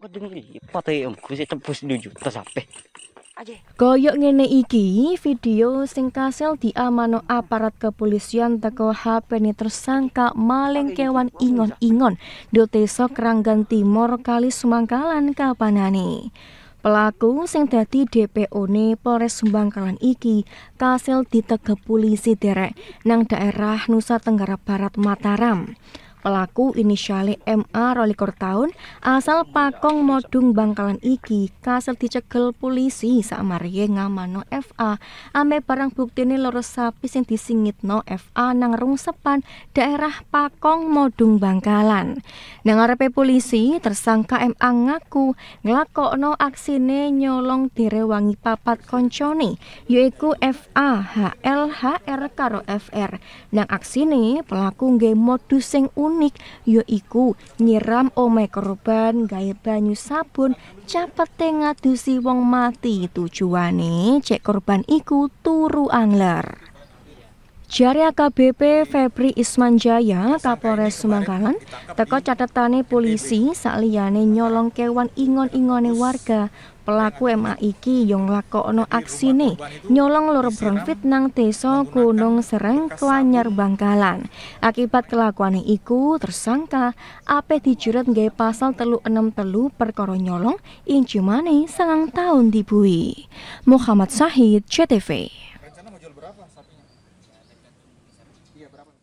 kadung lipat ya, Koyok ngene iki video sing kasel diamano aparat kepolisian teko HP tersangka maling kewan gitu. ingon-ingon di desa Keranggan Timur Kali Sumangkalan Kapanani. Pelaku sing dadi DPO ne Polres Sumbangkalan iki kasil ditegep polisi derek nang daerah Nusa Tenggara Barat Mataram. Pelaku inisiali MA rolikur tahun asal Pakong Modung Bangkalan iki kasil dicegel polisi Maria ngamano FA ame barang bukti ini lurus sapi sing No FA nang rungsepan daerah Pakong Modung Bangkalan. Nang polisi tersangka MA ngaku aksi aksine nyolong direwangi papat konconi yaitu FA, HL, HR karo FR. Nang aksine pelaku nge modus sing un unik ya iku nyiram ome korban gaya banyu sabun capete ngadusi wong mati tujuane cek korban iku turu angler Jari AKBP Febri Ismanjaya, Kapolres Sumangkalan, teko catatane polisi saliyane nyolong kewan ingon-ingone warga. Pelaku MA iki yang aksi ini nyolong lor bronfit nang teso Gunung Sereng kelanyar Bangkalan. Akibat kelakuannya iku tersangka ape dijerat gaya pasal telu enam telu perkara nyolong injumane sangang tahun dibui. Muhammad Sahid, CTV. Iya berapa?